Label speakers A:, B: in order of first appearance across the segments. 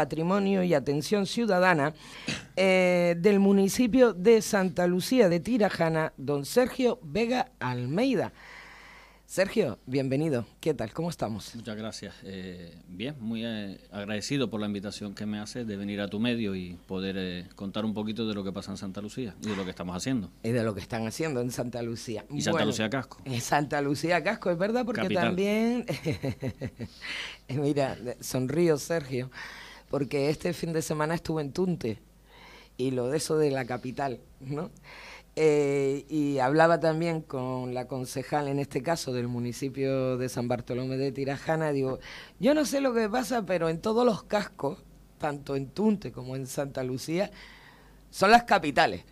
A: Patrimonio y Atención Ciudadana eh, del municipio de Santa Lucía de Tirajana, don Sergio Vega Almeida. Sergio, bienvenido. ¿Qué tal? ¿Cómo estamos? Muchas gracias.
B: Eh, bien, muy eh, agradecido por la invitación que me haces de venir a tu medio y poder contar un poquito de lo que pasa en Santa Lucía y de lo que estamos
A: haciendo. Y de lo que están haciendo en Santa Lucía. Y Santa Lucía Casco. Santa Lucía Casco, es verdad, porque también... Mira, sonrío Sergio porque este fin de semana estuve en Tunte y lo de eso de la capital, ¿no? Eh, y hablaba también con la concejal, en este caso, del municipio de San Bartolomé de Tirajana, digo, yo no sé lo que pasa, pero en todos los cascos, tanto en Tunte como en Santa Lucía, son las capitales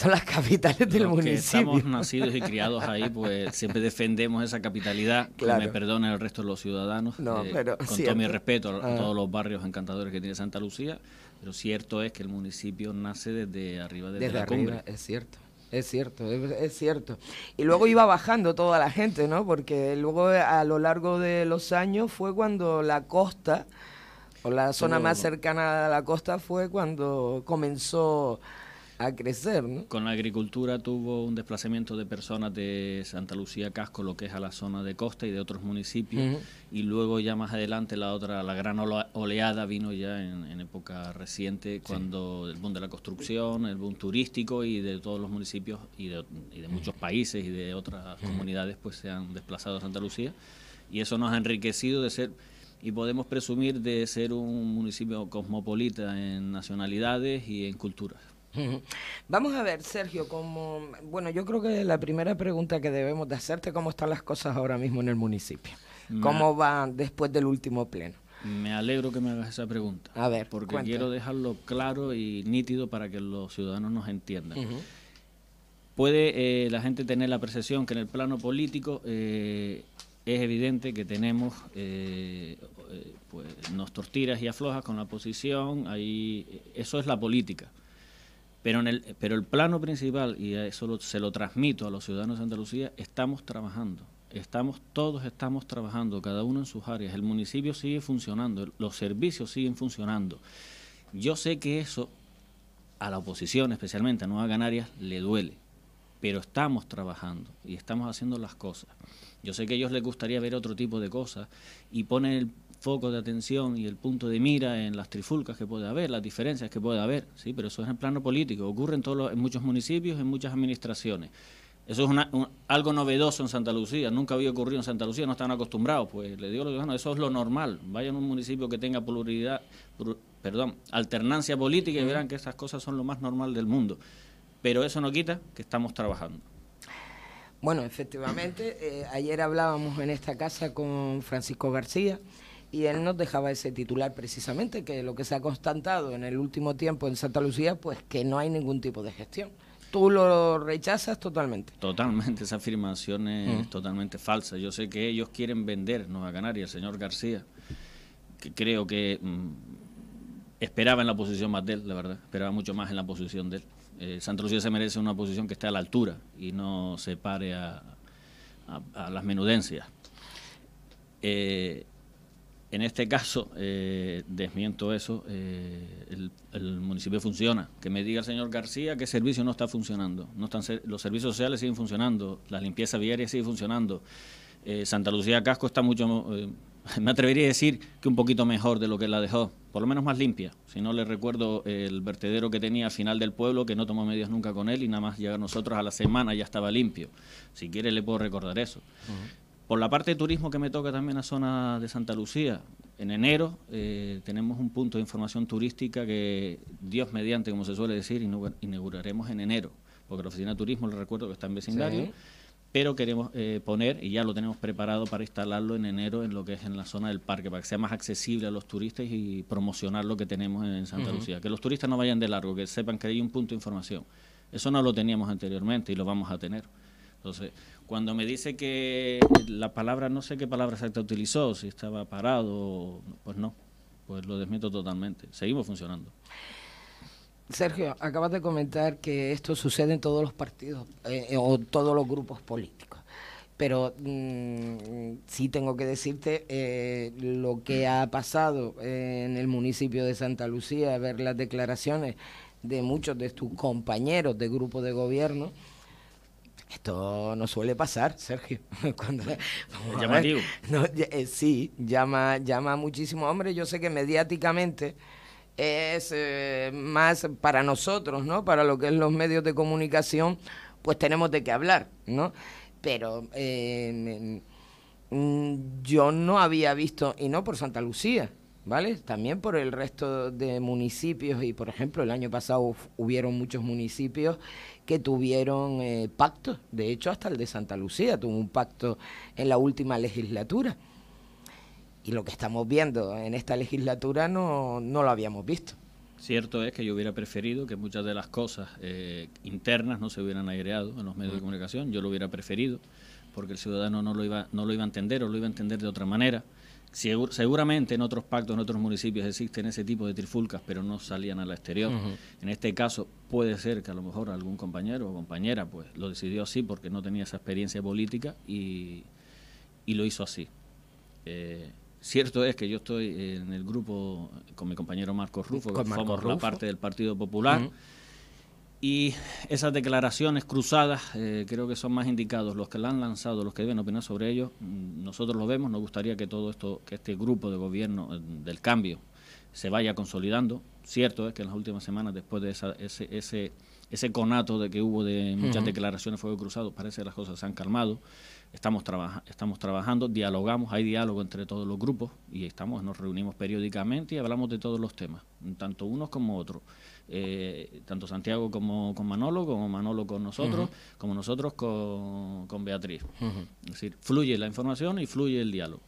A: son las capitales del municipio. Que estamos nacidos y criados ahí,
B: pues siempre defendemos esa capitalidad. Que me perdone el resto de los ciudadanos. No, eh, pero con todo mi respeto a, ah. todos los barrios encantadores que tiene Santa Lucía, pero cierto es que el municipio nace desde arriba, desde, desde la cumbre. Es cierto.
A: Es cierto, es, cierto. Y luego iba bajando toda la gente, ¿no? Porque luego a lo largo de los años fue cuando la costa, o la zona más cercana a la costa, fue cuando comenzó crecer.
B: Con la agricultura tuvo un desplazamiento de personas de Santa Lucía Casco, lo que es a la zona de costa y de otros municipios, y luego ya más adelante la otra, la gran oleada vino ya en, época reciente, cuando el boom de la construcción, el boom turístico y de todos los municipios y de, muchos países y de otras comunidades pues se han desplazado a Santa Lucía, y eso nos ha enriquecido de ser y podemos presumir de ser un municipio cosmopolita en nacionalidades y en culturas.
A: Vamos a ver, Sergio, como bueno, yo creo que la primera pregunta que debemos de hacerte cómo están las cosas ahora mismo en el municipio. ¿Cómo van después del último pleno?
B: Me alegro que me hagas esa pregunta. A ver, porque quiero dejarlo claro y nítido para que los ciudadanos nos entiendan. Puede eh, la gente tener la percepción que en el plano político eh, es evidente que tenemos eh, pues, nos tortiras y aflojas con la oposición, ahí eso es la política. Pero, en el, pero el plano principal, y eso se lo transmito a los ciudadanos de Andalucía, estamos trabajando. Estamos, todos estamos trabajando, cada uno en sus áreas. El municipio sigue funcionando, los servicios siguen funcionando. Yo sé que eso a la oposición, especialmente a Nueva Canarias, le duele, pero estamos trabajando y estamos haciendo las cosas. Yo sé que a ellos les gustaría ver otro tipo de cosas y ponen el foco de atención y el punto de mira en las trifulcas que puede haber, las diferencias que puede haber, sí, pero eso es en el plano político, ocurre en, todos en muchos municipios, en muchas administraciones. Eso es algo novedoso en Santa Lucía, nunca había ocurrido en Santa Lucía, no están acostumbrados, pues le digo lo eso es lo normal, vayan a un municipio que tenga pluralidad, perdón, alternancia política y verán que esas cosas son lo más normal del mundo. Pero eso no quita que estamos trabajando.
A: Bueno, efectivamente, eh, ayer hablábamos en esta casa con Francisco García, y él nos dejaba ese titular precisamente, que lo que se ha constatado en el último tiempo en Santa Lucía, pues que no hay ningún tipo de gestión. Tú lo rechazas totalmente.
B: Totalmente, esa afirmación es mm. totalmente falsa. Yo sé que ellos quieren vender a Canarias. el señor García, que creo que mm, esperaba en la posición más de la verdad, esperaba mucho más en la posición de él. Eh, Santa Lucía se merece una posición que esté a la altura y no se pare a, a las menudencias. Eh, en este caso, eh, desmiento eso, eh, el, municipio funciona. Que me diga el señor García qué servicio no está funcionando. No están, los servicios sociales siguen funcionando, la limpieza viaria sigue funcionando. Eh, Santa Lucía Casco está mucho, me atrevería a decir que un poquito mejor de lo que la dejó, por lo menos más limpia. Si no le recuerdo el vertedero que tenía al final del pueblo, que no tomó medidas nunca con él y nada más llegar nosotros a la semana ya estaba limpio. Si quiere le puedo recordar eso. Por la parte de turismo que me toca también la zona de Santa Lucía, en enero eh, tenemos un punto de información turística que, Dios mediante, como se suele decir, inauguraremos en enero, porque la oficina de turismo, le recuerdo que está en vecindario, pero queremos eh, poner, y ya lo tenemos preparado para instalarlo en enero en lo que es en la zona del parque, para que sea más accesible a los turistas y promocionar lo que tenemos en Santa Lucía. Que los turistas no vayan de largo, que sepan que hay un punto de información. Eso no lo teníamos anteriormente y lo vamos a tener. Entonces, cuando me dice que la palabra, no sé qué palabra exacta utilizó, si estaba parado, pues no, pues lo desmiento totalmente. Seguimos funcionando.
A: Sergio, acabas de comentar que esto sucede en todos los partidos eh, o todos los grupos políticos. Pero mm, sí tengo que decirte eh, lo que ha pasado en el municipio de Santa Lucía, ver las declaraciones de muchos de tus compañeros de grupo de gobierno esto no suele pasar, Sergio. Cuando, a No, eh, sí, llama, llama muchísimo. Hombre, yo sé que mediáticamente es eh, más para nosotros, ¿no? Para lo que es los medios de comunicación, pues tenemos de qué hablar, ¿no? Pero eh, mm, yo no había visto, y no por Santa Lucía, ¿vale? También por el resto de municipios y, por ejemplo, el año pasado hubieron muchos municipios que tuvieron eh, pactos, de hecho hasta el de Santa Lucía tuvo un pacto en la última legislatura. Y lo que estamos viendo en esta legislatura no, lo habíamos visto.
B: Cierto es que yo hubiera preferido que muchas de las cosas eh, internas no se hubieran aireado en los medios de comunicación. Yo lo hubiera preferido porque el ciudadano no lo iba, no lo iba a entender o lo iba a entender de otra manera seguramente en otros pactos, en otros municipios existen ese tipo de trifulcas, pero no salían al exterior. En este caso puede ser que a lo mejor algún compañero o compañera pues lo decidió así porque no tenía esa experiencia política y, lo hizo así. Eh, cierto es que yo estoy en el grupo con mi compañero Marcos Rufo, que Marco la parte del Partido Popular y esas declaraciones cruzadas eh, creo que son más indicados los que la han lanzado, los que deben opinar sobre ello. Mm, nosotros lo vemos, nos gustaría que todo esto, que este grupo de gobierno eh, del cambio se vaya consolidando. Cierto es que en las últimas semanas, después de ese, ese, ese conato de que hubo de muchas declaraciones fuego cruzado, parece que las cosas se han calmado. Estamos, estamos trabajando, dialogamos, hay diálogo entre todos los grupos y estamos, nos reunimos periódicamente y hablamos de todos los temas, tanto unos como otros. Eh, tanto Santiago como con Manolo, como Manolo con nosotros, como nosotros con, con Beatriz. Es decir, fluye la información y fluye el diálogo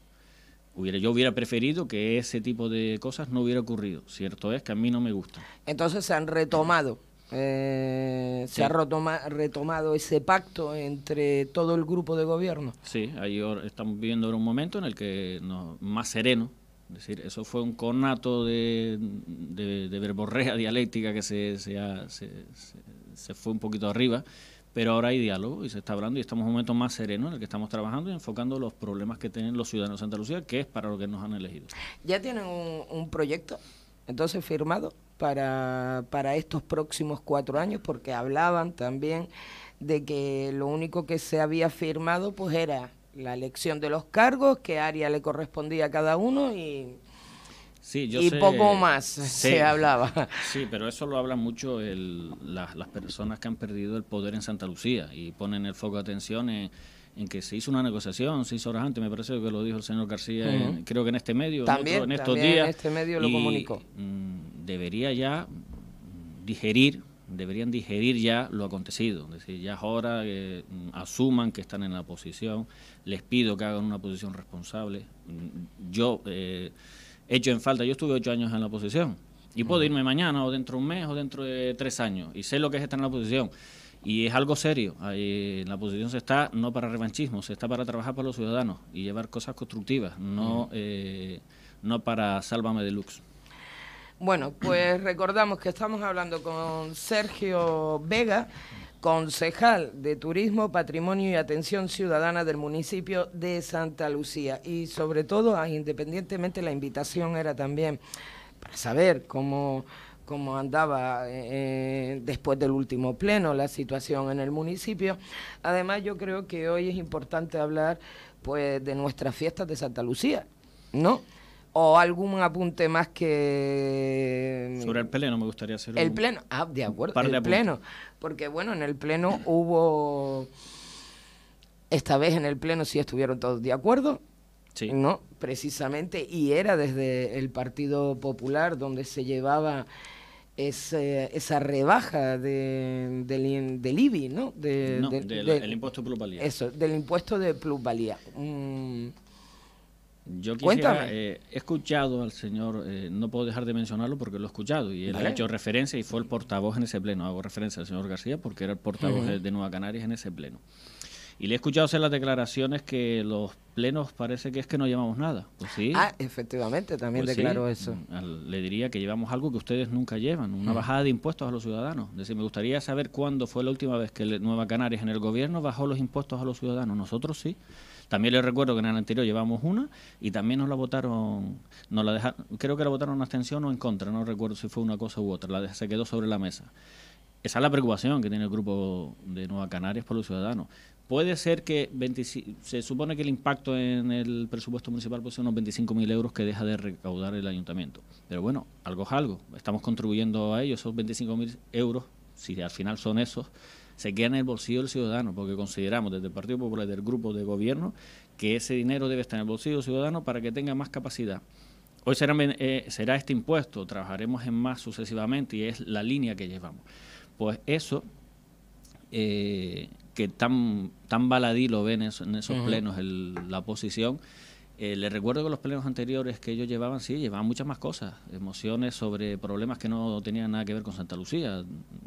B: yo hubiera preferido que ese tipo de cosas no hubiera ocurrido. Cierto es que a mí no me gusta.
A: Entonces se han retomado. Eh, se ha retomado ese pacto entre todo el grupo de gobierno.
B: Sí, ahí estamos viviendo ahora un momento en el que no, más sereno. Es decir, eso fue un conato de, de, verborrea dialéctica que se, se fue un poquito arriba pero ahora hay diálogo y se está hablando y estamos en un momento más sereno en el que estamos trabajando y enfocando los problemas que tienen los ciudadanos de Santa Lucía, que es para lo que nos han elegido.
A: ¿Ya tienen un, proyecto entonces firmado para, para estos próximos cuatro años? Porque hablaban también de que lo único que se había firmado pues era la elección de los cargos, qué área le correspondía a cada uno y
B: y poco más se hablaba. Sí, pero eso lo hablan mucho el, las personas que han perdido el poder en Santa Lucía y ponen el foco de atención en, en que se hizo una negociación seis horas antes, me parece que lo dijo el señor García, creo que en este medio, también, en, estos días. En este medio lo comunicó. Mm, debería ya digerir, deberían digerir ya lo acontecido. Es decir, ya ahora mm, asuman que están en la posición. Les pido que hagan una posición responsable. Mm, yo. Eh, hecho en falta. Yo estuve ocho años en la oposición y puedo irme mañana o dentro de un mes o dentro de tres años y sé lo que es estar en la oposición Y es algo serio. Ahí, la oposición se está no para revanchismo, se está para trabajar para los ciudadanos y llevar cosas constructivas, no, eh, no para sálvame deluxe.
A: Bueno, pues recordamos que estamos hablando con Sergio Vega concejal de Turismo, Patrimonio y Atención Ciudadana del municipio de Santa Lucía. Y sobre todo, ah, independientemente, la invitación era también para saber cómo, cómo andaba eh, después del último pleno la situación en el municipio. Además, yo creo que hoy es importante hablar pues, de nuestras fiestas de Santa Lucía, ¿no? ¿O algún apunte más que...? Mm, Sobre
B: el pleno me gustaría hacer El pleno,
A: ah, de acuerdo, el pleno. Porque bueno, en el pleno hubo... Esta vez en el pleno sí estuvieron todos de acuerdo, sí. ¿no? Precisamente, y era desde el Partido Popular donde se llevaba esa rebaja de, del, del IBI, ¿no? no del, impuesto de plusvalía. Eso, del impuesto de plusvalía. Mm, yo quisiera,
B: eh, he escuchado al señor, eh, no puedo dejar de mencionarlo porque lo he escuchado y él ha hecho referencia y fue el portavoz en ese pleno. Hago referencia al señor García porque era el portavoz de Nueva Canarias en ese pleno. Y le he escuchado hacer las declaraciones que los plenos parece que es que no llevamos nada. Pues sí.
A: Ah, efectivamente, también pues declaró eso.
B: Mm, le diría que llevamos algo que ustedes nunca llevan, una mm. bajada de impuestos a los ciudadanos. me gustaría saber cuándo fue la última vez que Nueva Canarias en el gobierno bajó los impuestos a los ciudadanos. Nosotros sí. También les recuerdo que en el anterior llevamos una y también nos la votaron, nos la creo que la votaron en abstención o en contra, no recuerdo si fue una cosa u otra, la se quedó sobre la mesa. Esa es la preocupación que tiene el grupo de Nueva Canarias por los ciudadanos. Puede ser que se supone que el impacto en el presupuesto municipal puede ser unos 25.000 euros que deja de recaudar el ayuntamiento. Pero bueno, algo es algo. Estamos contribuyendo a ello. Esos 25.000 euros, si al final son esos, se queda en el bolsillo del ciudadano, porque consideramos desde el Partido Popular, del grupo de gobierno, que ese dinero debe estar en el bolsillo del ciudadano para que tenga más capacidad. Hoy será, eh, será este impuesto, trabajaremos en más sucesivamente y es la línea que llevamos. Pues eso eh, que tan, tan baladí lo ven en, esos plenos la oposición, eh, les recuerdo que los plenos anteriores que ellos llevaban, sí, llevaban muchas más cosas, emociones sobre problemas que no tenían nada que ver con Santa Lucía,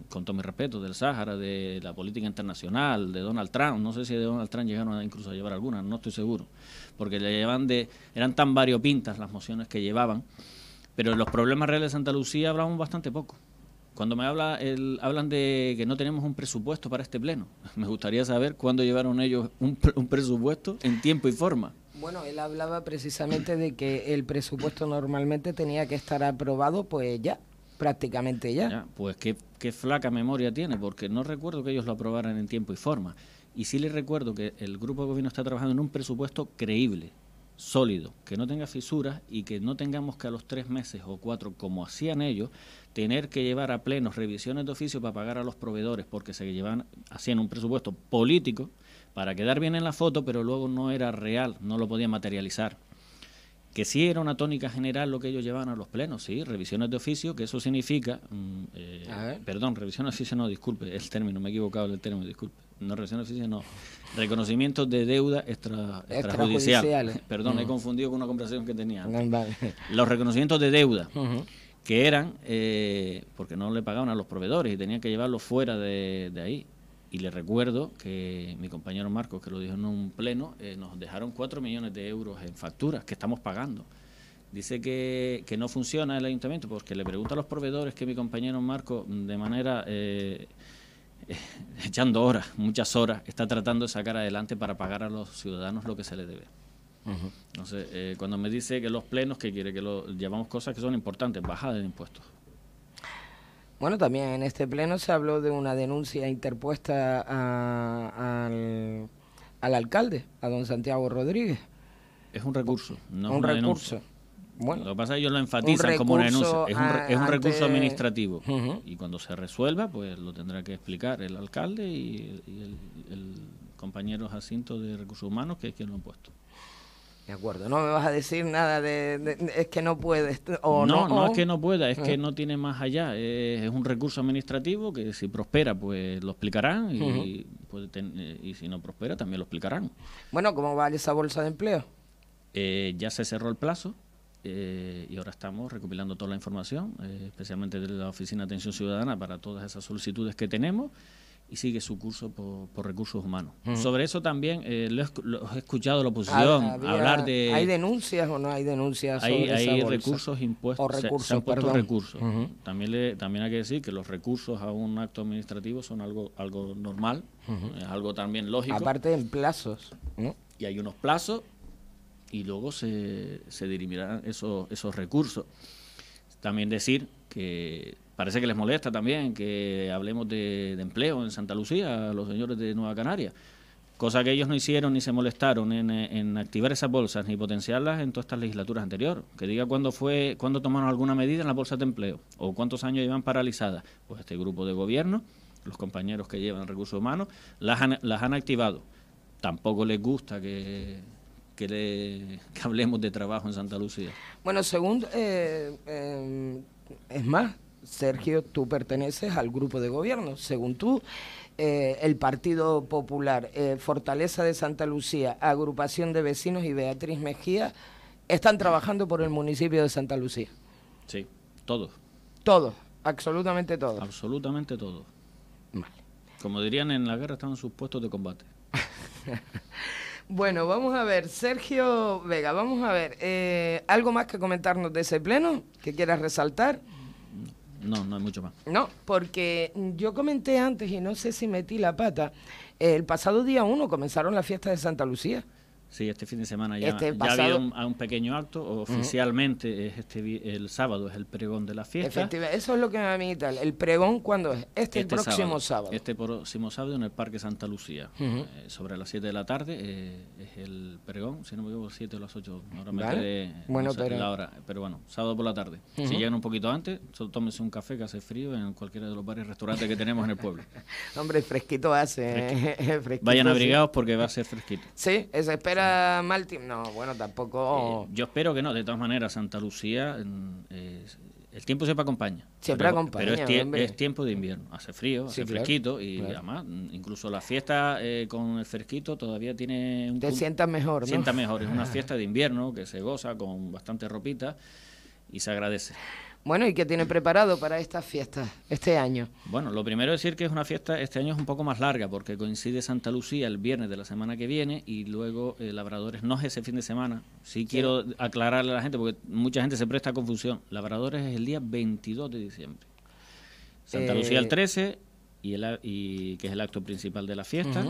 B: con todo mi respeto, del Sáhara, de la política internacional, de Donald Trump, no sé si de Donald Trump llegaron incluso a llevar algunas, no estoy seguro, porque le llevan de, eran tan variopintas las mociones que llevaban, pero los problemas reales de Santa Lucía hablamos bastante poco. Cuando me habla el, hablan de que no tenemos un presupuesto para este pleno, me gustaría saber cuándo llevaron ellos un presupuesto en tiempo y forma.
A: Bueno, él hablaba precisamente de que el presupuesto normalmente tenía que estar aprobado, pues ya, prácticamente ya.
B: pues qué, flaca memoria tiene, porque no recuerdo que ellos lo aprobaran en tiempo y forma. Y sí les recuerdo que el grupo de gobierno está trabajando en un presupuesto creíble, sólido, que no tenga fisuras y que no tengamos que a los tres meses o cuatro, como hacían ellos, tener que llevar a plenos revisiones de oficio para pagar a los proveedores, porque se llevan, hacían un presupuesto político para quedar bien en la foto, pero luego no era real, no lo podía materializar. Que sí era una tónica general lo que ellos llevaban a los plenos, sí, revisiones de oficio, que eso significa. Mm, eh, perdón, revisiones de oficio no, disculpe, el término, me he equivocado del término, disculpe. No revisiones de oficio, no. reconocimientos de deuda extra, extrajudicial. Perdón, he confundido con una conversación que tenía Los reconocimientos de deuda. que eran, eh, porque no le pagaban a los proveedores y tenían que llevarlos fuera de ahí. Y le recuerdo que mi compañero Marcos, que lo dijo en un pleno, eh, nos dejaron 4 millones de euros en facturas que estamos pagando. Dice que, no funciona el ayuntamiento porque le pregunta a los proveedores que mi compañero Marco, de manera eh, eh, echando horas, muchas horas, está tratando de sacar adelante para pagar a los ciudadanos lo que se les debe. Entonces, cuando me dice que los plenos, que quiere que lo, llevamos cosas que son importantes, bajadas de impuestos.
A: Bueno, también en este pleno se habló de una denuncia interpuesta a, al, alcalde, a don Santiago Rodríguez. Es un recurso, no un recurso.
B: Bueno, lo que pasa es que ellos lo enfatizan como una denuncia. Es un, recurso administrativo. Y cuando se resuelva, pues lo tendrá que explicar el alcalde y, el, compañero Jacinto de Recursos Humanos, que es quien lo ha puesto. De
A: acuerdo, no me vas a decir nada de, es que no puedes. O no, no, no, es que no pueda, es que no
B: tiene más allá. Es, un recurso administrativo que si prospera, pues lo explicarán y, eh, y si no prospera, también lo explicarán.
A: Bueno, ¿cómo va esa bolsa de empleo?
B: Eh, ya se cerró el plazo. Eh, y ahora estamos recopilando toda la información, especialmente de la Oficina de Atención Ciudadana, para todas esas solicitudes que tenemos y sigue su curso por, recursos humanos. Sobre eso también eh, lo, he escuchado la oposición hablar de... ¿Hay
A: denuncias o no hay denuncias? Sobre hay, recursos impuestos. O recursos, se, han puesto recursos.
B: también, también hay que decir que los recursos a un acto administrativo son algo, algo normal, es algo también lógico. Aparte
A: en plazos.
B: Y hay unos plazos y luego se, se dirimirán esos, esos recursos. También decir que Parece que les molesta también que hablemos de, empleo en Santa Lucía a los señores de Nueva Canaria cosa que ellos no hicieron ni se molestaron en, activar esas bolsas ni potenciarlas en todas estas legislaturas anteriores. Que diga cuándo fue, cuándo tomaron alguna medida en la bolsa de empleo o cuántos años llevan paralizadas. Pues este grupo de gobierno, los compañeros que llevan recursos humanos, las han, las han activado. Tampoco les gusta que, hablemos de trabajo en Santa Lucía.
A: Bueno, según, eh, em, es más, Sergio, tú perteneces al grupo de gobierno, según tú. Eh, el Partido Popular, eh, Fortaleza de Santa Lucía, Agrupación de Vecinos y Beatriz Mejía están trabajando por el municipio de Santa Lucía. Sí, todos. Todos, absolutamente todos. Absolutamente todos.
B: Como dirían en la guerra, están sus puestos de combate.
A: bueno, vamos a ver, Sergio Vega, vamos a ver, eh, ¿algo más que comentarnos de ese pleno que quieras resaltar?
B: No, no hay mucho más.
A: No, porque yo comenté antes, y no sé si metí la pata, el pasado día 1 comenzaron las fiestas de Santa Lucía.
B: Sí, este fin de semana ya, este ya ha un, un pequeño acto. Oficialmente es este el sábado es el pregón de la fiesta.
A: Efectivamente, eso es lo que me a invitar, ¿El pregón cuándo es? Este, este próximo
B: sábado, Este próximo sábado en el Parque Santa Lucía. Eh, sobre las 7 de la tarde eh, es el pregón, si no me equivoco, 7 o las 8. Ahora me bueno, pero... la hora. Pero bueno, sábado por la tarde. Si llegan un poquito antes, solo tómense un café que hace frío en cualquiera de los bares y restaurantes que tenemos en el pueblo.
A: Hombre, fresquito hace. Vayan abrigados
B: porque va a ser fresquito.
A: Sí, eso espero era mal No, bueno, tampoco.
B: Eh, yo espero que no. De todas maneras, Santa Lucía, mm, eh, el tiempo siempre acompaña.
A: Siempre acompaña. Pero es,
B: tiempo de invierno. Hace frío, hace fresquito y además, mm, incluso la fiesta eh, con el fresquito todavía tiene un. Te mejor, ¿no? Sientas mejor. Es una fiesta de invierno que se goza con bastante ropita y se agradece. Bueno, ¿y qué tiene preparado
A: para esta fiesta, este año?
B: Bueno, lo primero es decir que es una fiesta, este año es un poco más larga porque coincide Santa Lucía el viernes de la semana que viene y luego eh, Labradores no es ese fin de semana. Sí, quiero aclararle a la gente porque mucha gente se presta a confusión. Labradores es el día 22 de diciembre.
A: Santa eh, Lucía el
B: 13 y, el, y que es el acto principal de la fiesta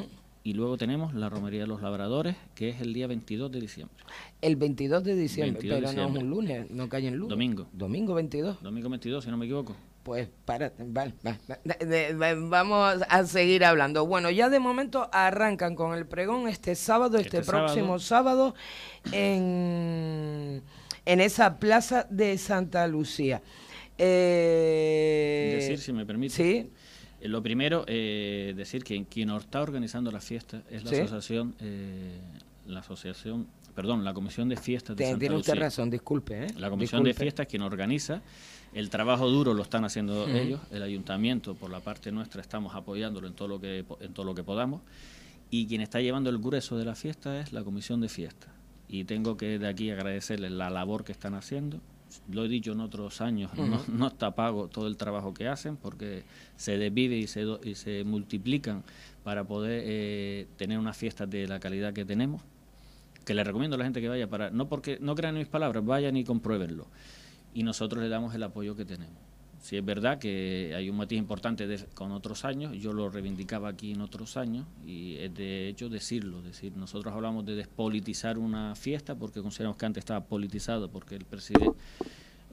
B: y luego tenemos la Romería de los Labradores, que es el día 22 de diciembre.
A: El 22 de diciembre, pero no es un lunes, no cae en lunes. Domingo. Domingo 22. Domingo 22, si no me equivoco. Pues párate, vale, va, vamos a seguir hablando. Bueno, ya de momento arrancan con el pregón este sábado, este, este próximo sábado, en, en esa plaza de Santa Lucía. Eh, Decir, si
B: me permite. Sí. Eh, lo primero, eh, decir que quien está organizando la fiesta es la asociación, eh, la asociación, perdón, la Comisión de Fiestas de Santa tiene usted razón, disculpe. La Comisión de Fiestas quien organiza, el trabajo duro lo están haciendo ellos, el ayuntamiento por la parte nuestra estamos apoyándolo en todo lo que, en todo lo que podamos y quien está llevando el grueso de la fiesta es la Comisión de fiesta Y tengo que de aquí agradecerles la labor que están haciendo, lo he dicho en otros años, no, está pago todo el trabajo que hacen porque se desvive y se, se multiplican para poder eh, tener una fiesta de la calidad que tenemos, que le recomiendo a la gente que vaya para, no porque no crean mis palabras, vayan y compruébenlo. Y nosotros le damos el apoyo que tenemos. Si es verdad que hay un matiz importante con otros años, yo lo reivindicaba aquí en otros años, y es de hecho decirlo, decir, nosotros hablamos de despolitizar una fiesta porque consideramos que antes estaba politizado, porque el presidente,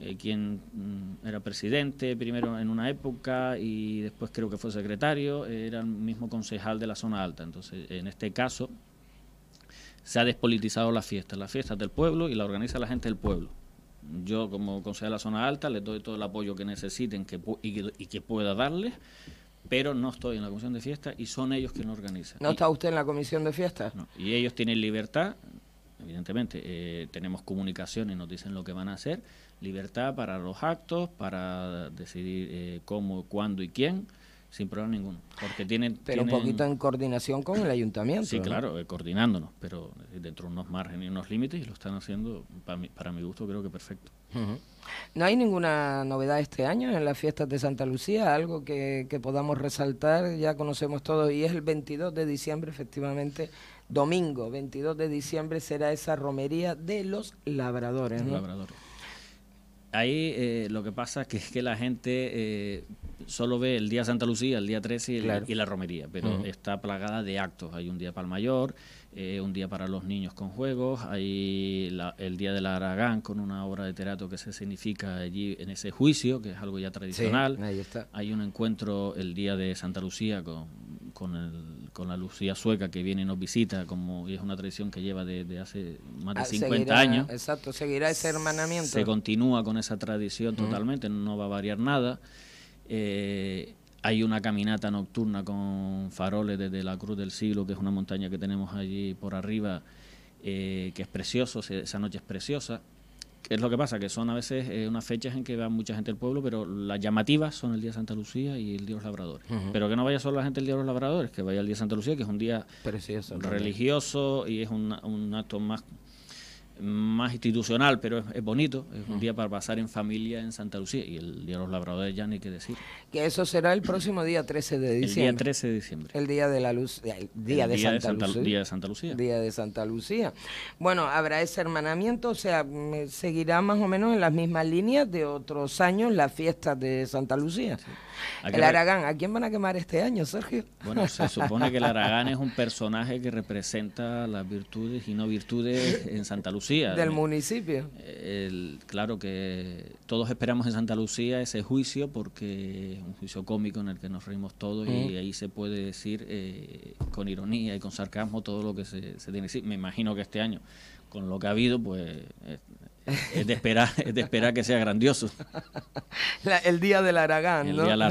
B: eh, quien mm, era presidente primero en una época y después creo que fue secretario, era el mismo concejal de la zona alta, entonces en este caso se ha despolitizado la fiesta, la fiesta es del pueblo y la organiza la gente del pueblo yo, como consejero de la zona alta, les doy todo el apoyo que necesiten que, y, que, pueda darles pero no estoy en la comisión de fiesta y son ellos quienes organizan. ¿No está
A: usted en la comisión de Fiestas? No,
B: y ellos tienen libertad, evidentemente, eh, tenemos comunicación y nos dicen lo que van a hacer, libertad para los actos, para decidir eh, cómo, cuándo y quién sin problema ninguno. Porque tienen, pero un poquito en
A: coordinación con el ayuntamiento. Sí, claro,
B: eh, coordinándonos, pero eh, dentro de unos márgenes y unos límites y lo están haciendo, para mi, para mi gusto, creo que perfecto.
A: ¿No hay ninguna novedad este año en las fiestas de Santa Lucía? Algo que, podamos resaltar, ya conocemos todos, y es el 22 de diciembre, efectivamente, domingo 22 de diciembre será esa romería de los labradores. labradores
B: ahí eh, lo que pasa es que, la gente eh, solo ve el día Santa Lucía, el día 13 y, y la romería, pero está plagada de actos. Hay un día para el mayor, eh, un día para los niños con juegos, hay el día del Aragán con una obra de teatro que se significa allí en ese juicio, que es algo ya tradicional. Hay un encuentro el día de Santa Lucía con, con el con la Lucía Sueca que viene y nos visita, como y es una tradición que lleva desde hace más de 50 ah, años.
A: Exacto, seguirá ese hermanamiento. Se
B: continúa con esa tradición totalmente, no va a variar nada. Eh, hay una caminata nocturna con faroles desde la Cruz del Siglo, que es una montaña que tenemos allí por arriba, eh, que es precioso, esa noche es preciosa es lo que pasa? Que son a veces eh, unas fechas en que va mucha gente del pueblo, pero las llamativas son el Día de Santa Lucía y el Día de los Labradores. Pero que no vaya solo la gente el Día de los Labradores, que vaya el Día de Santa Lucía, que es un día religioso y es un, un acto más más institucional, pero es, bonito, es un mm. día para pasar en familia en Santa Lucía y el Día de los Labradores ya ni que decir.
A: Que eso será el próximo día 13 de diciembre. El día 13 de diciembre. El Día de la Luz, eh, Día, de, Santa Lucía. Día de Santa Lucía. Día de Santa Lucía. Bueno, habrá ese hermanamiento, o sea, mm, eh, seguirá más o menos en las mismas líneas de otros años la fiesta de Santa Lucía. El Aragán, ¿a quién van a quemar este año, Sergio? Bueno, se supone que el Aragán es
B: un personaje que representa las virtudes y no virtudes en Santa Lucía. Del
A: municipio.
B: claro que todos esperamos en Santa Lucía ese juicio porque es un juicio cómico en el que nos reímos todos y ahí se puede decir eh, con ironía y con sarcasmo todo lo que se, tiene que decir. Me imagino que este año, con lo que ha habido, pues... es de esperar, de esperar que sea grandioso.
A: el día del Aragán, el Día del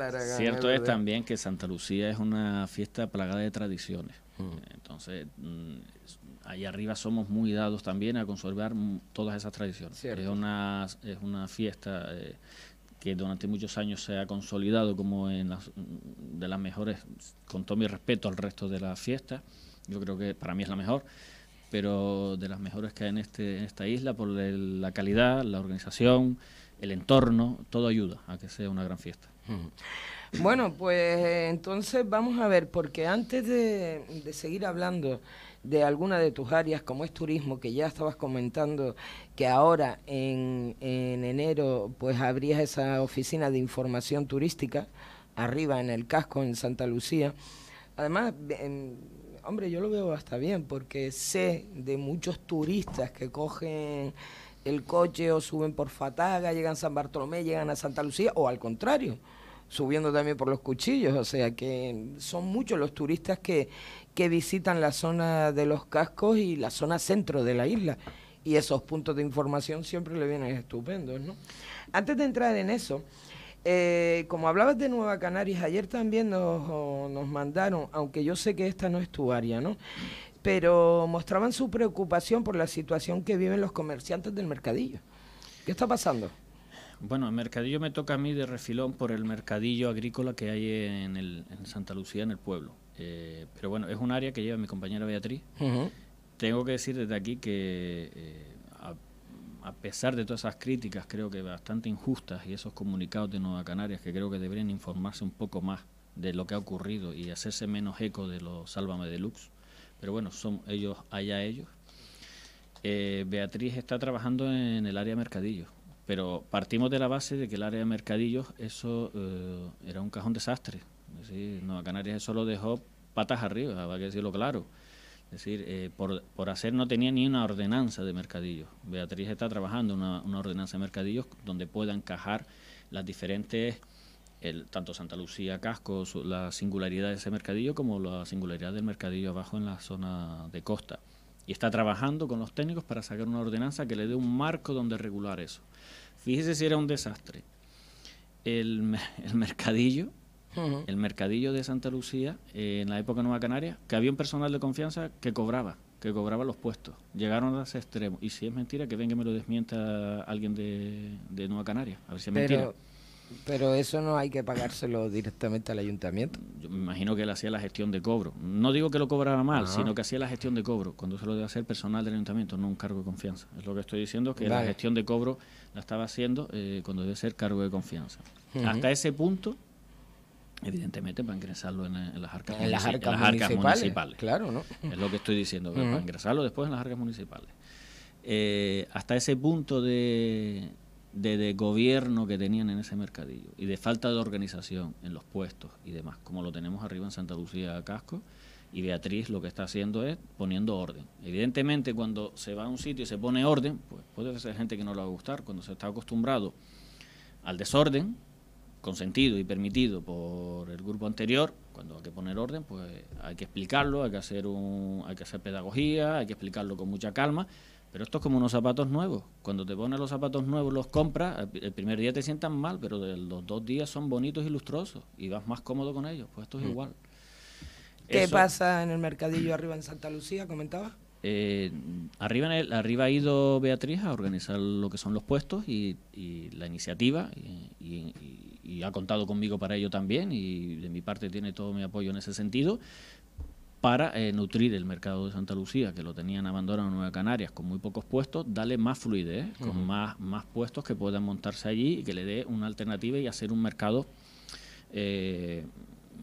A: Aragán. Cierto es, también
B: que Santa Lucía es una fiesta plagada de tradiciones. Entonces, mm, allá arriba somos muy dados también a conservar todas esas tradiciones. Es una, es una fiesta eh, que durante muchos años se ha consolidado como en las, mm, de las mejores, con todo mi respeto al resto de las fiesta yo creo que para mí es la mejor, pero de las mejores que hay en, este, en esta isla por la calidad, la organización, el entorno, todo ayuda a que sea una gran fiesta. Mm.
A: Bueno, pues eh, entonces vamos a ver, porque antes de, de seguir hablando de alguna de tus áreas, como es turismo, que ya estabas comentando que ahora en, enero pues abrías esa oficina de información turística arriba en el casco en Santa Lucía. Además, em, hombre, yo lo veo hasta bien porque sé de muchos turistas que cogen el coche o suben por Fataga, llegan a San Bartolomé, llegan a Santa Lucía o al contrario subiendo también por los cuchillos, o sea que son muchos los turistas que, visitan la zona de los cascos y la zona centro de la isla. Y esos puntos de información siempre le vienen estupendos, ¿no? Antes de entrar en eso, eh, como hablabas de Nueva Canarias, ayer también nos, nos, mandaron, aunque yo sé que esta no es tu área, ¿no? Pero mostraban su preocupación por la situación que viven los comerciantes del mercadillo. ¿Qué está pasando?
B: Bueno, el mercadillo me toca a mí de refilón por el mercadillo agrícola que hay en, Santa Lucía, en el pueblo. Eh, pero bueno, es un área que lleva mi compañera Beatriz. Tengo que decir desde aquí que, eh, a, pesar de todas esas críticas, creo que bastante injustas, y esos comunicados de Nueva Canarias, que creo que deberían informarse un poco más de lo que ha ocurrido y hacerse menos eco de los Sálvame Lux Pero bueno, son ellos allá ellos. Eh, Beatriz está trabajando en el área Mercadillo. Pero partimos de la base de que el área de mercadillos, eso eh, era un cajón desastre. no Nueva Canarias eso lo dejó patas arriba, hay que decirlo claro. Es decir, eh, por, hacer no tenía ni una ordenanza de mercadillos. Beatriz está trabajando una, una ordenanza de mercadillos donde puedan encajar las diferentes, el, tanto Santa Lucía Casco, la singularidad de ese mercadillo, como la singularidad del mercadillo abajo en la zona de costa y está trabajando con los técnicos para sacar una ordenanza que le dé un marco donde regular eso. Fíjese si era un desastre. El, mercadillo, el mercadillo de Santa Lucía, eh, en la época Nueva Canaria, que había un personal de confianza que cobraba, que cobraba los puestos. Llegaron a ese extremo. Y si es mentira, que venga y me lo desmienta alguien de, Nueva Canaria. A ver si es mentira
A: pero eso no hay que pagárselo directamente al ayuntamiento. Yo me imagino que él hacía la gestión de
B: cobro. No digo que lo cobrara mal, sino que hacía la gestión de cobro, cuando se lo debe hacer personal del ayuntamiento, no un cargo de confianza. Es lo que estoy diciendo, que la gestión de cobro la estaba haciendo eh, cuando debe ser cargo de confianza. Hasta ese punto, evidentemente para ingresarlo en, las arcas, en las arcas municipales, Claro, ¿no? Es lo que estoy diciendo, para ingresarlo después en las arcas municipales. Eh, hasta ese punto de, de, de, gobierno que tenían en ese mercadillo y de falta de organización en los puestos y demás, como lo tenemos arriba en Santa Lucía Casco. Y Beatriz lo que está haciendo es poniendo orden. Evidentemente, cuando se va a un sitio y se pone orden, pues puede ser gente que no le va a gustar. Cuando se está acostumbrado al desorden, consentido y permitido por el grupo anterior, cuando hay que poner orden, pues hay que explicarlo, hay que hacer un, hay que hacer pedagogía, hay que explicarlo con mucha calma pero esto es como unos zapatos nuevos. Cuando te pones los zapatos nuevos, los compras, el primer día te sientan mal, pero los dos días son bonitos y lustrosos y vas más cómodo con ellos. Pues esto es mm. igual. ¿Qué pasa
A: en el mercadillo arriba en Santa Lucía? Comentaba.
B: Eh, arriba, en el, arriba ha ido Beatriz a organizar lo que son los puestos y, la iniciativa y, y, ha contado conmigo para ello también y de mi parte tiene todo mi apoyo en ese sentido, para eh, nutrir el mercado de Santa Lucía, que lo tenían abandonado en Nueva Canarias con muy pocos puestos, darle más fluidez, con más, más puestos que puedan montarse allí y que le dé una alternativa y hacer un mercado eh,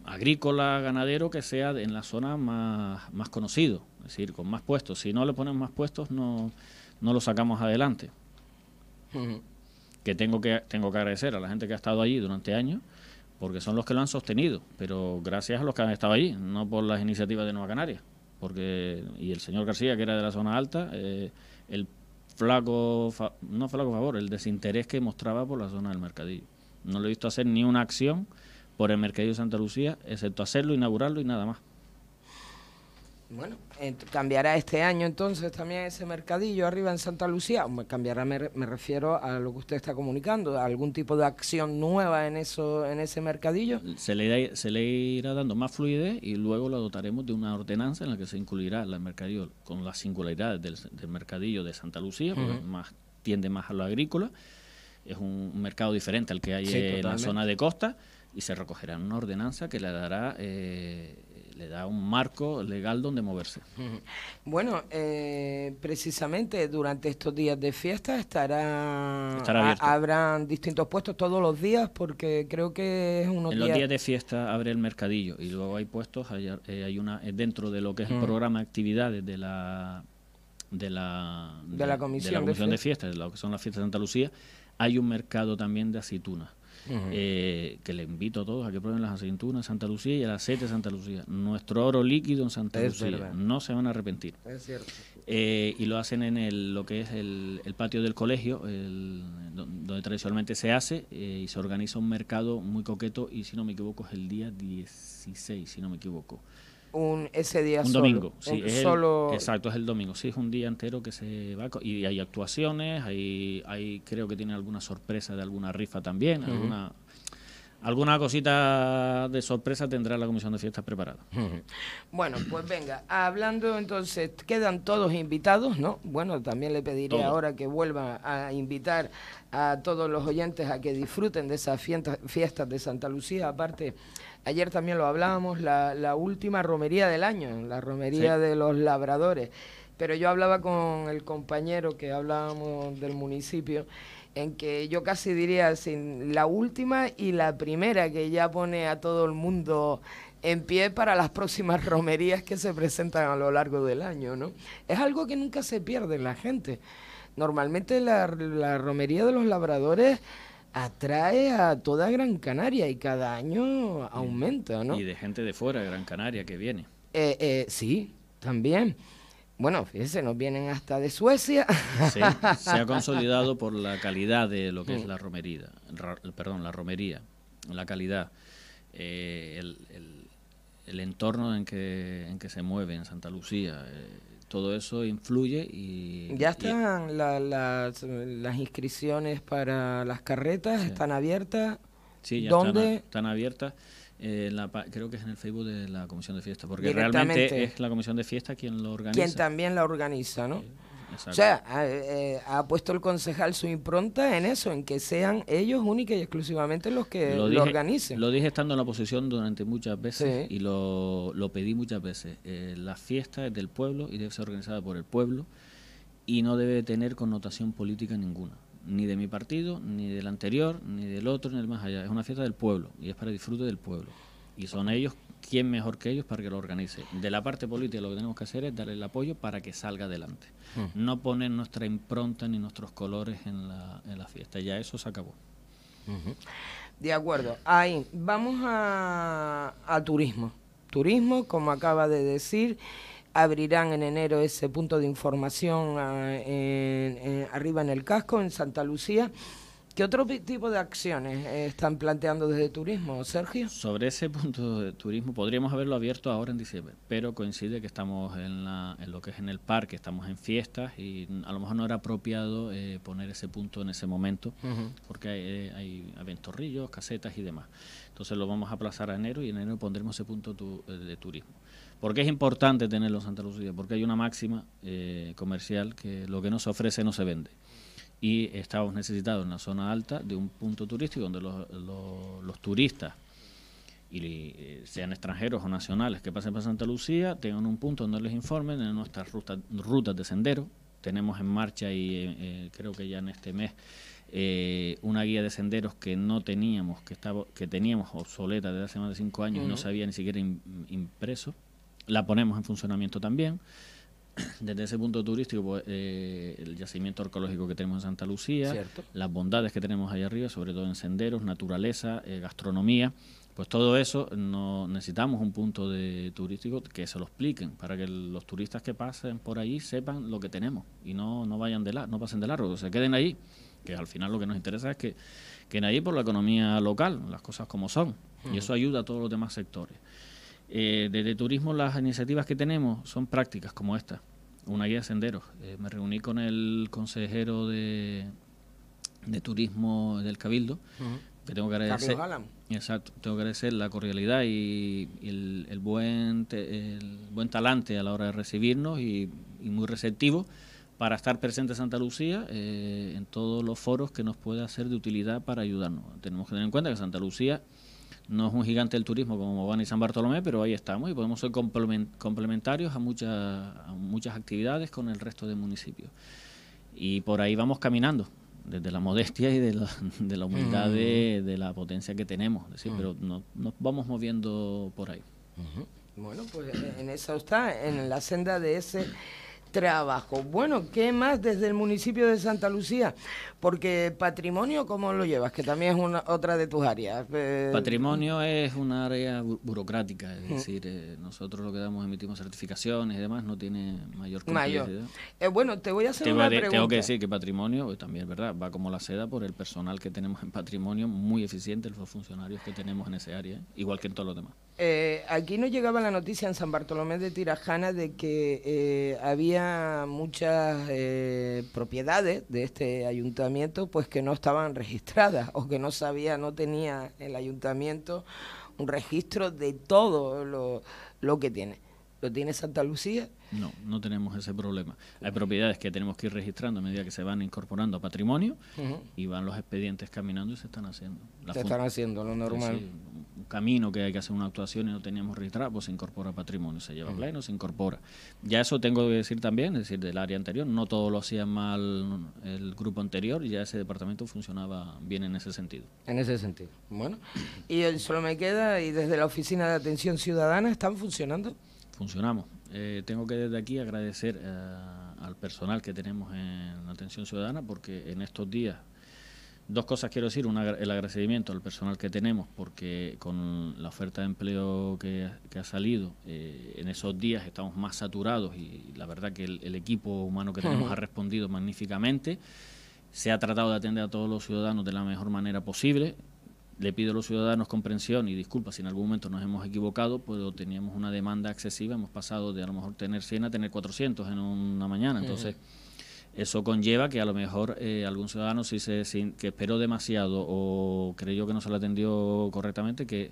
B: agrícola, ganadero, que sea en la zona más, más conocido, es decir, con más puestos. Si no le ponemos más puestos, no, no lo sacamos adelante. Que tengo que tengo que agradecer a la gente que ha estado allí durante años porque son los que lo han sostenido, pero gracias a los que han estado allí, no por las iniciativas de Nueva Canaria, porque y el señor García, que era de la zona alta, eh, el flaco, no flaco favor, el desinterés que mostraba por la zona del Mercadillo. No lo he visto hacer ni una acción por el Mercadillo de Santa Lucía, excepto hacerlo, inaugurarlo y nada más.
A: Bueno, cambiará este año entonces también ese mercadillo arriba en Santa Lucía. Me cambiará, me, refiero a lo que usted está comunicando, algún tipo de acción nueva en eso, en ese mercadillo.
B: Se le, se le irá dando más fluidez y luego lo dotaremos de una ordenanza en la que se incluirá el mercadillo con las singularidades del, mercadillo de Santa Lucía, porque más, tiende más a lo agrícola. Es un mercado diferente al que hay en la zona de costa y se recogerá una ordenanza que le dará. Eh, le da un marco legal donde moverse.
A: Bueno, eh, precisamente durante estos días de fiesta estará, habrán distintos puestos todos los días porque creo que es uno En los días de
B: fiesta abre el mercadillo y luego hay puestos, hay, eh, una eh, dentro de lo que es el mm. programa de actividades de la de la, comisión, de, fiestas, de fiesta, de lo que son las fiestas de Santa Lucía, hay un mercado también de aceitunas eh, que le invito a todos a que prueben las aceitunas Santa Lucía y el aceite de Santa Lucía. Nuestro oro líquido en Santa Lucía. No se van a arrepentir. Es cierto. Eh, y lo hacen en el, lo que es el, patio del colegio, donde tradicionalmente se hace eh, y se organiza un mercado muy coqueto y si no me equivoco es el día 16, si no me equivoco
A: un ese día un solo, domingo exacto
B: es el domingo sí es un día entero que se va y hay actuaciones hay hay creo que tiene alguna sorpresa de alguna rifa también alguna alguna cosita de sorpresa tendrá la comisión de fiestas preparada
A: bueno pues venga hablando entonces quedan todos invitados no bueno también le pediré ahora que vuelva a invitar a todos los oyentes a que disfruten de esas fiestas de Santa Lucía aparte Ayer también lo hablábamos, la, última romería del año, la romería de los labradores. Pero yo hablaba con el compañero que hablábamos del municipio, en que yo casi diría sin la última y la primera, que ya pone a todo el mundo en pie para las próximas romerías que se presentan a lo largo del año, ¿no? Es algo que nunca se pierde en la gente. Normalmente la, la romería de los labradores atrae a toda Gran Canaria y cada año aumenta, ¿no? Y de gente de fuera, de Gran Canaria, que viene. Eh, eh, sí, también. Bueno, fíjense, nos vienen hasta de Suecia. Sí, se ha consolidado
B: por la calidad de lo que es mm. la romería, perdón, la romería, la calidad, eh, el, entorno en en que se mueve en Santa Lucía, todo eso influye y... Ya están
A: las, inscripciones para las carretas, están abiertas. Sí, ya
B: Están, abiertas. Eh, la, creo que es en el Facebook de la Comisión de Fiesta, porque realmente es la Comisión de Fiesta quien lo organiza. Quien
A: también la organiza, ¿no? O sea, eh, ha, puesto el concejal su impronta en eso, en que sean ellos únicos y exclusivamente los que lo, organicen.
B: Lo dije estando en la oposición durante muchas veces y lo, pedí muchas veces. Eh, la fiesta es del pueblo y debe ser organizada por el pueblo y no debe tener connotación política ninguna ni de mi partido, ni del anterior, ni del otro, ni del más allá. Es una fiesta del pueblo y es para disfrute del pueblo. Y son ellos ¿quién mejor que ellos para que lo organice? De la parte política lo que tenemos que hacer es darle el apoyo para que salga adelante. Hmm. No poner nuestra impronta ni nuestros colores en la, fiesta. Ya eso se acabó.
A: De acuerdo. Ahí, vamos a, turismo. Turismo, como acaba de decir abrirán en enero ese punto de información ah, arriba en el casco, en Santa Lucía, ¿Qué otro tipo de acciones eh, están planteando desde turismo, Sergio?
B: Sobre ese punto de turismo, podríamos haberlo abierto ahora en diciembre, pero coincide que estamos en, lo que es en el parque, estamos en fiestas y a lo mejor no era apropiado eh, poner ese punto en ese momento, porque hay, eh, hay, aventorrillos, casetas y demás. Entonces lo vamos a aplazar a enero y en enero pondremos ese punto de turismo. ¿Por qué es importante tenerlo en Santa Lucía? Porque hay una máxima comercial que lo que no se ofrece no se vende y estamos necesitados en la zona alta de un punto turístico donde los, turistas, y eh, sean extranjeros o nacionales que pasen por Santa Lucía, tengan un punto donde les informen de nuestras rutas, rutas de sendero. Tenemos en marcha y eh, eh, creo que ya en este mes una guía de senderos que no teníamos, que, estaba, que teníamos obsoleta desde hace más de cinco años y no se había ni siquiera impreso. La ponemos en funcionamiento también. desde ese punto turístico, pues, eh, el yacimiento arqueológico que tenemos en Santa Lucía, las bondades que tenemos ahí arriba, sobre todo en senderos, naturaleza, eh, gastronomía, pues todo eso no necesitamos un punto de turístico que se lo expliquen para que los turistas que pasen por allí sepan lo que tenemos y no, vayan de la, no pasen de largo, o se queden ahí, que al final lo que nos interesa es que queden ahí por la economía local, las cosas como son, y eso ayuda a todos los demás sectores. Eh, desde turismo las iniciativas que tenemos son prácticas como esta, una guía de senderos. Eh, me reuní con el consejero de, de turismo del Cabildo, que tengo que agradecer. Exacto, tengo que agradecer la cordialidad y, el, buen el buen talante a la hora de recibirnos y, muy receptivo para estar presente en Santa Lucía eh, en todos los foros que nos pueda ser de utilidad para ayudarnos. Tenemos que tener en cuenta que Santa Lucía no es un gigante del turismo como Mogán y San Bartolomé, pero ahí estamos y podemos ser complementarios a, muchas, muchas actividades con el resto de municipios. Y por ahí vamos caminando, desde la modestia y de la, humildad mm. de, la potencia que tenemos, mm. pero nos vamos moviendo por ahí.
A: Bueno, pues en esa está, en la senda de ese trabajo. Bueno, ¿qué más desde el municipio de Santa Lucía? Porque patrimonio, ¿cómo lo llevas? Que también es una, otra de tus áreas. Eh, patrimonio
B: es un área burocrática, es decir, eh, nosotros lo que damos emitimos certificaciones y demás, no tiene mayor
A: eh, bueno, te voy a hacer una pregunta. Tengo que
B: decir que patrimonio, pues, también verdad, va como la seda por el personal que tenemos en patrimonio, muy eficiente los funcionarios que tenemos en ese área, igual que en todos los demás.
A: aquí nos llegaba la noticia en San Bartolomé de Tirajana de que había muchas eh, propiedades de este ayuntamiento pues que no estaban registradas o que no sabía, no tenía el ayuntamiento un registro de todo lo, que tiene. ¿Lo tiene Santa Lucía?
B: No, no tenemos ese problema. Hay propiedades que tenemos que ir registrando a medida que se van incorporando a patrimonio y van los expedientes caminando y se están haciendo.
A: se están haciendo, lo normal
B: camino que hay que hacer una actuación y no teníamos registrado, pues se incorpora patrimonio, se lleva uh pleno, se incorpora. Ya eso tengo que decir también, es decir, del área anterior, no todo lo hacía mal el grupo anterior, ya ese departamento funcionaba bien en ese sentido.
A: En ese sentido, bueno. Y solo me queda, y desde la Oficina de Atención Ciudadana, ¿están funcionando?
B: Funcionamos. Eh, tengo que desde aquí agradecer eh, al personal que tenemos en Atención Ciudadana, porque en estos días dos cosas quiero decir. Una, el agradecimiento al personal que tenemos, porque con la oferta de empleo que, ha salido, eh, en esos días estamos más saturados y la verdad que el, equipo humano que tenemos ha respondido magníficamente. Se ha tratado de atender a todos los ciudadanos de la mejor manera posible. Le pido a los ciudadanos comprensión y disculpas si en algún momento nos hemos equivocado, pero teníamos una demanda excesiva, hemos pasado de a lo mejor tener 100 a tener 400 en una mañana. Entonces. Eso conlleva que a lo mejor eh, algún ciudadano si se, que esperó demasiado o creyó que no se lo atendió correctamente, que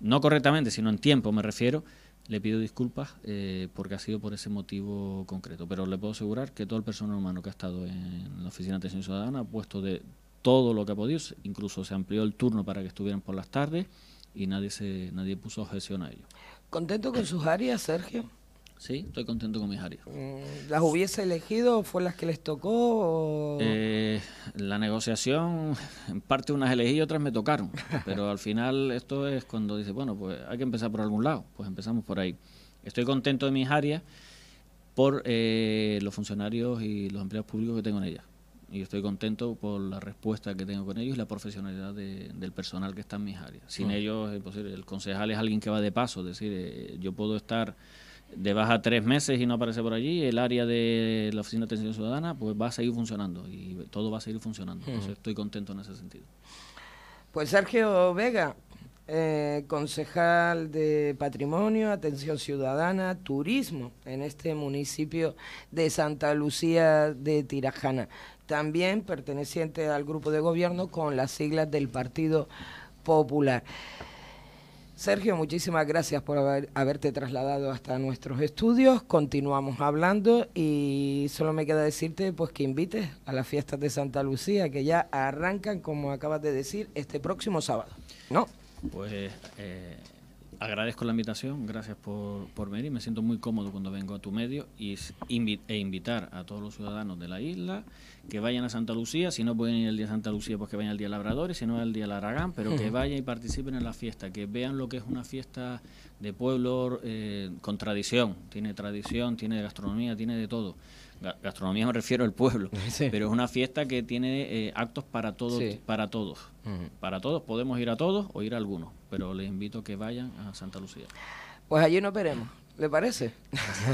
B: no correctamente, sino en tiempo me refiero, le pido disculpas eh, porque ha sido por ese motivo concreto. Pero le puedo asegurar que todo el personal humano que ha estado en la Oficina de Atención Ciudadana ha puesto de todo lo que ha podido, incluso se amplió el turno para que estuvieran por las tardes y nadie, se, nadie puso objeción a ello. ¿Contento con sus áreas, Sergio? Sí, estoy contento con mis áreas.
A: Mm, ¿Las hubiese elegido? ¿Fue las que les tocó?
B: Eh, la negociación, en parte unas elegí y otras me tocaron. Pero al final esto es cuando dices, bueno, pues hay que empezar por algún lado. Pues empezamos por ahí. Estoy contento de mis áreas por eh, los funcionarios y los empleados públicos que tengo en ellas. Y estoy contento por la respuesta que tengo con ellos y la profesionalidad del personal que está en mis áreas. Sin mm. ellos El concejal es alguien que va de paso, es decir, eh, yo puedo estar de baja tres meses y no aparece por allí, el área de la Oficina de Atención Ciudadana pues va a seguir funcionando y todo va a seguir funcionando. estoy contento en ese sentido.
A: Pues Sergio Vega, eh, concejal de Patrimonio, Atención Ciudadana, Turismo en este municipio de Santa Lucía de Tirajana, también perteneciente al grupo de gobierno con las siglas del Partido Popular. Sergio, muchísimas gracias por haber, haberte trasladado hasta nuestros estudios. Continuamos hablando y solo me queda decirte pues que invites a las fiestas de Santa Lucía que ya arrancan, como acabas de decir, este próximo sábado.
B: ¿No? Pues eh, agradezco la invitación, gracias por, por venir. Me siento muy cómodo cuando vengo a tu medio y e invitar a todos los ciudadanos de la isla que vayan a Santa Lucía. Si no pueden ir el día de Santa Lucía, pues que vayan al día Labrador y si no el día Laragán, pero que vayan y participen en la fiesta, que vean lo que es una fiesta de pueblo eh, con tradición. Tiene tradición, tiene gastronomía, tiene de todo gastronomía me refiero al pueblo, pero es una fiesta que tiene eh, actos para todos, para todos. Para todos, podemos ir a
A: todos o ir a algunos, pero les invito a que vayan a Santa Lucía. Pues allí no veremos. ¿Le parece?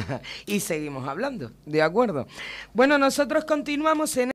A: y seguimos hablando, ¿de acuerdo? Bueno, nosotros continuamos en...